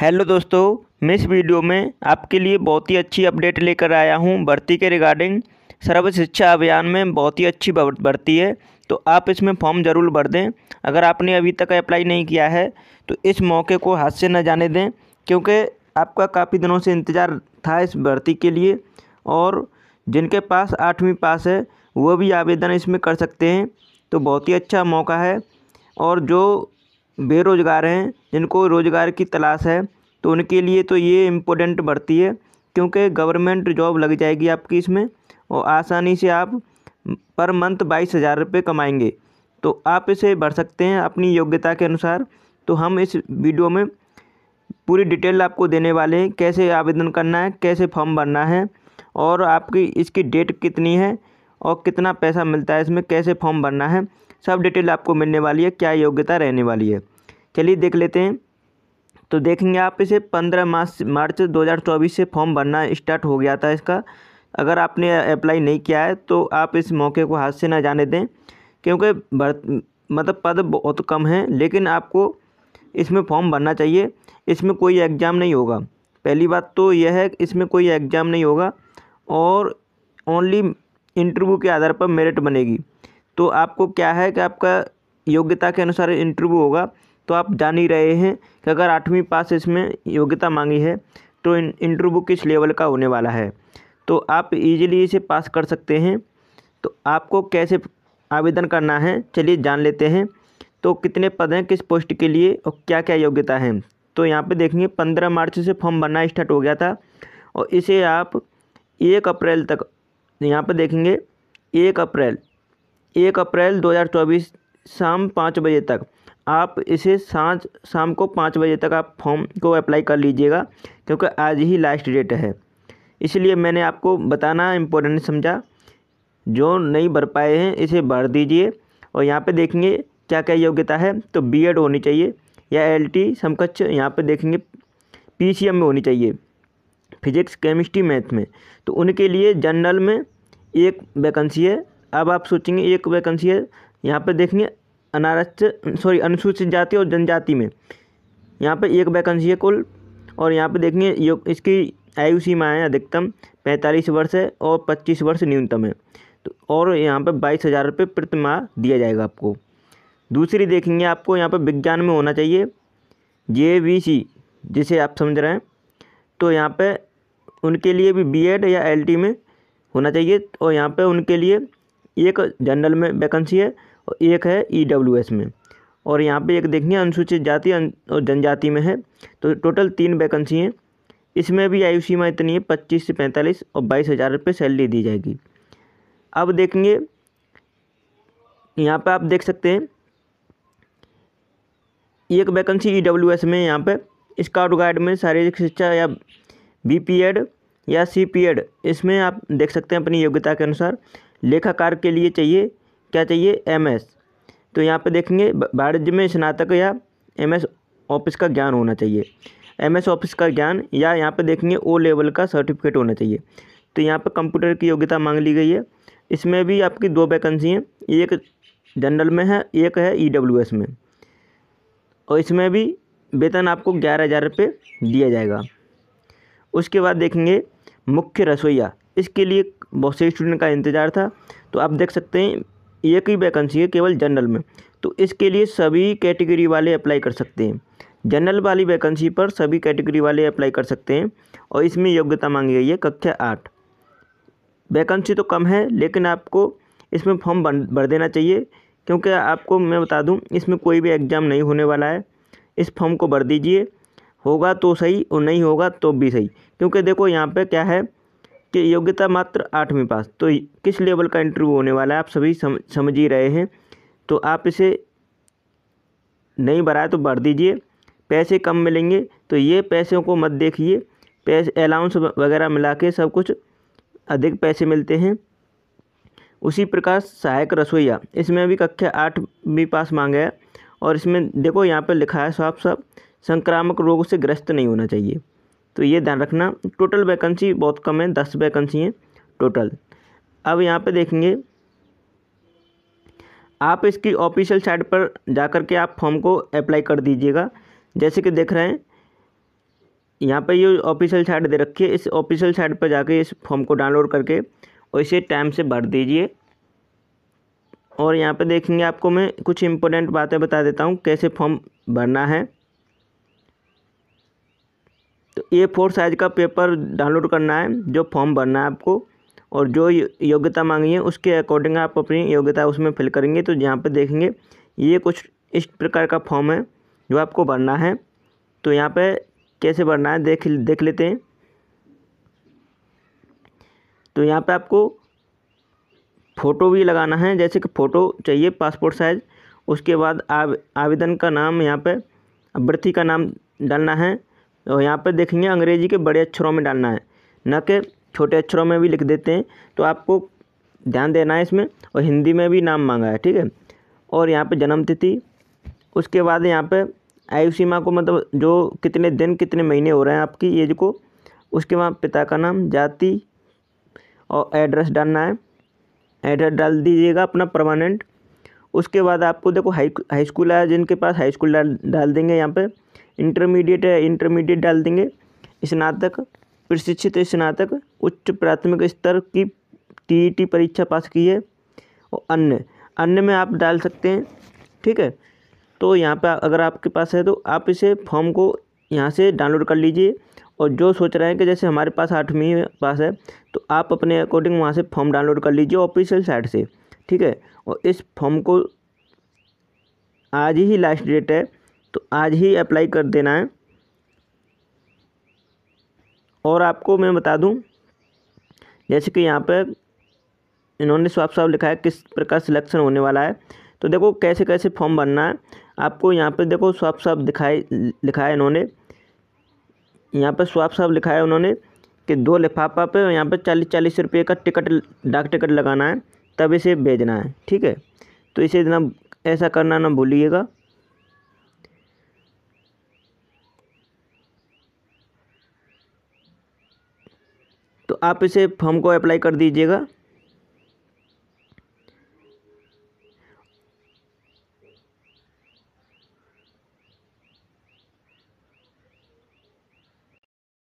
hello दोस्तों मैं इस वीडियो में आपके लिए बहुत ही अच्छी अपडेट लेकर आया हूं भर्ती के रिगार्डिंग सर्व शिक्षा अभियान में बहुत ही अच्छी भर्ती है तो आप इसमें फॉर्म ज़रूर भर दें अगर आपने अभी तक अप्लाई नहीं किया है तो इस मौके को हाथ से न जाने दें क्योंकि आपका काफ़ी दिनों से इंतज़ार था इस भर्ती के लिए और जिनके पास आठवीं पास है वह भी आवेदन इसमें कर सकते हैं तो बहुत ही अच्छा मौका है और जो बेरोज़गार हैं जिनको रोज़गार की तलाश है तो उनके लिए तो ये इम्पोर्टेंट बढ़ती है क्योंकि गवर्नमेंट जॉब लग जाएगी आपकी इसमें और आसानी से आप पर मंथ बाईस हज़ार रुपये कमाएँगे तो आप इसे भर सकते हैं अपनी योग्यता के अनुसार तो हम इस वीडियो में पूरी डिटेल आपको देने वाले हैं कैसे आवेदन करना है कैसे फॉर्म भरना है और आपकी इसकी डेट कितनी है और कितना पैसा मिलता है इसमें कैसे फॉर्म भरना है सब डिटेल आपको मिलने वाली है क्या योग्यता रहने वाली है चलिए देख लेते हैं तो देखेंगे आप इसे पंद्रह मार्च मार्च चौबीस से फॉर्म भरना स्टार्ट हो गया था इसका अगर आपने अप्लाई नहीं किया है तो आप इस मौके को हाथ से ना जाने दें क्योंकि मतलब पद बहुत कम हैं लेकिन आपको इसमें फॉर्म भरना चाहिए इसमें कोई एग्ज़ाम नहीं होगा पहली बात तो यह है इसमें कोई एग्ज़ाम नहीं होगा और ओनली इंटरव्यू के आधार पर मेरिट बनेगी तो आपको क्या है कि आपका योग्यता के अनुसार इंटरव्यू होगा तो आप जान ही रहे हैं कि अगर आठवीं पास इसमें योग्यता मांगी है तो इंटरव्यू किस लेवल का होने वाला है तो आप इजीली इसे पास कर सकते हैं तो आपको कैसे आवेदन करना है चलिए जान लेते हैं तो कितने पद हैं किस पोस्ट के लिए और क्या क्या योग्यता है तो यहाँ पे देखेंगे पंद्रह मार्च से फॉर्म भरना स्टार्ट हो गया था और इसे आप एक अप्रैल तक यहाँ पर देखेंगे एक अप्रैल एक अप्रैल 2024 शाम पाँच बजे तक आप इसे सांझ शाम को पाँच बजे तक आप फॉर्म को अप्लाई कर लीजिएगा क्योंकि आज ही लास्ट डेट है इसलिए मैंने आपको बताना इम्पोर्टेंट समझा जो नहीं भर पाए हैं इसे भर दीजिए और यहाँ पे देखेंगे क्या क्या योग्यता है तो बीएड होनी चाहिए या एलटी समकक्ष यहाँ पे देखेंगे पीसीएम में होनी चाहिए फिजिक्स केमिस्ट्री मैथ में तो उनके लिए जनरल में एक वैकेंसी है अब आप सोचेंगे एक वैकेंसी है यहाँ पर देखेंगे अनारक्षित सॉरी अनुसूचित जाति और जनजाति में यहाँ पर एक वैकेंसी है कुल और यहाँ पर देखेंगे योग इसकी आयु सीमा है अधिकतम पैंतालीस वर्ष है और पच्चीस वर्ष न्यूनतम है तो और यहाँ पर बाईस हज़ार रुपये प्रतिमा दिया जाएगा आपको दूसरी देखेंगे आपको यहाँ पर विज्ञान में होना चाहिए जे वी सी जिसे आप समझ रहे हैं तो यहाँ पर उनके लिए भी एड या टी में होना चाहिए और यहाँ पर उनके लिए एक जनरल में वैकेंसी है और एक है ई डब्ल्यू एस में और यहाँ पे एक देखिए अनुसूचित जाति और जनजाति में है तो टोटल तीन वैकेंसी हैं इसमें भी आयु सीमा इतनी है पच्चीस से पैंतालीस और बाईस हज़ार रुपये सैलरी दी जाएगी अब देखेंगे यहाँ पे आप देख सकते हैं एक वैकेंसी ई डब्ल्यू एस में यहाँ पे स्काउट गाइड में शारीरिक शिक्षा या बी पी एड या सी पी एड इसमें आप देख सकते हैं अपनी योग्यता के अनुसार लेखाकार के लिए चाहिए क्या चाहिए एमएस तो यहाँ पे देखेंगे वाणिज्य में स्नातक या एमएस ऑफिस का ज्ञान होना चाहिए एमएस ऑफिस का ज्ञान या यहाँ पे देखेंगे ओ लेवल का सर्टिफिकेट होना चाहिए तो यहाँ पे कंप्यूटर की योग्यता मांग ली गई है इसमें भी आपकी दो वैकेंसी हैं एक जनरल में है एक है ई में और इसमें भी वेतन आपको ग्यारह हज़ार रुपये दिया जाएगा उसके बाद देखेंगे मुख्य रसोईया इसके लिए बहुत से स्टूडेंट का इंतज़ार था तो आप देख सकते हैं एक ही वैकेंसी है केवल जनरल में तो इसके लिए सभी कैटेगरी वाले अप्लाई कर सकते हैं जनरल वाली वैकेंसी पर सभी कैटेगरी वाले अप्लाई कर सकते हैं और इसमें योग्यता मांगी गई है कक्षा आठ वैकेंसी तो कम है लेकिन आपको इसमें फॉर्म भर देना चाहिए क्योंकि आपको मैं बता दूं इसमें कोई भी एग्ज़ाम नहीं होने वाला है इस फॉर्म को भर दीजिए होगा तो सही और नहीं होगा तो भी सही क्योंकि देखो यहाँ पर क्या है कि योग्यता मात्र आठवीं पास तो किस लेवल का इंटरव्यू होने वाला है आप सभी समझ समझ ही रहे हैं तो आप इसे नहीं भराए तो भर दीजिए पैसे कम मिलेंगे तो ये पैसों को मत देखिए पैसे अलाउंस वगैरह मिला के सब कुछ अधिक पैसे मिलते हैं उसी प्रकार सहायक रसोईया इसमें भी कक्षा आठ भी पास मांगा है और इसमें देखो यहाँ पर लिखा है साफ साफ संक्रामक रोग से ग्रस्त नहीं होना चाहिए तो ये ध्यान रखना टोटल वैकेंसी बहुत कम है दस वैकेंसी हैं टोटल अब यहाँ पे देखेंगे आप इसकी ऑफिशियल साइट पर जा कर के आप फॉर्म को अप्लाई कर दीजिएगा जैसे कि देख रहे हैं यहाँ पर ये ऑफिशियल साइट दे रखी है इस ऑफिशियल साइट पर जाके इस फॉर्म को डाउनलोड करके और इसे टाइम से भर दीजिए और यहाँ पे देखेंगे आपको मैं कुछ इंपॉर्टेंट बातें बता देता हूँ कैसे फॉर्म भरना है तो ए फोर साइज़ का पेपर डाउनलोड करना है जो फॉर्म भरना है आपको और जो योग्यता मांगी है उसके अकॉर्डिंग आप अपनी योग्यता उसमें फिल करेंगे तो यहाँ पर देखेंगे ये कुछ इस प्रकार का फॉर्म है जो आपको भरना है तो यहाँ पर कैसे भरना है देख देख लेते हैं तो यहाँ पे आपको फ़ोटो भी लगाना है जैसे कि फ़ोटो चाहिए पासपोर्ट साइज़ उसके बाद आवेदन का नाम यहाँ पे अभ्यर्थी का नाम डालना है और यहाँ पर देखेंगे अंग्रेज़ी के बड़े अक्षरों में डालना है न कि छोटे अक्षरों में भी लिख देते हैं तो आपको ध्यान देना है इसमें और हिंदी में भी नाम मांगा है ठीक है और यहाँ पे जन्म तिथि उसके बाद यहाँ पे आयु सीमा को मतलब जो कितने दिन कितने महीने हो रहे हैं आपकी एज को उसके बाद पिता का नाम जाति और एड्रेस डालना है एड्रेस डाल दीजिएगा अपना परमानेंट उसके बाद आपको देखो हाई हाई स्कूल आया जिनके पास हाई स्कूल डाल डाल देंगे यहाँ पर इंटरमीडिएट है इंटरमीडिएट डाल देंगे स्नातक प्रशिक्षित स्नातक उच्च प्राथमिक स्तर की टीईटी परीक्षा पास की है और अन्य अन्य में आप डाल सकते हैं ठीक है तो यहाँ पर अगर आपके पास है तो आप इसे फॉर्म को यहाँ से डाउनलोड कर लीजिए और जो सोच रहे हैं कि जैसे हमारे पास आठवीं पास है तो आप अपने अकॉर्डिंग वहाँ से फॉर्म डाउनलोड कर लीजिए ऑफिशियल साइट से ठीक है और इस फॉर्म को आज ही लास्ट डेट है तो आज ही अप्लाई कर देना है और आपको मैं बता दूं जैसे कि यहाँ पर इन्होंने साफ साफ लिखा है किस प्रकार सिलेक्शन होने वाला है तो देखो कैसे कैसे फॉर्म भरना है आपको यहाँ पर देखो साफ साफ दिखाई लिखा है इन्होंने यहाँ पर साफ साफ लिखा है उन्होंने कि दो लिफाफा पे यहाँ पर चालीस चालीस रुपये का टिकट डाक टिकट लगाना है तब इसे भेजना है ठीक है तो इसे इतना ऐसा करना ना भूलिएगा आप इसे फॉर्म को अप्लाई कर दीजिएगा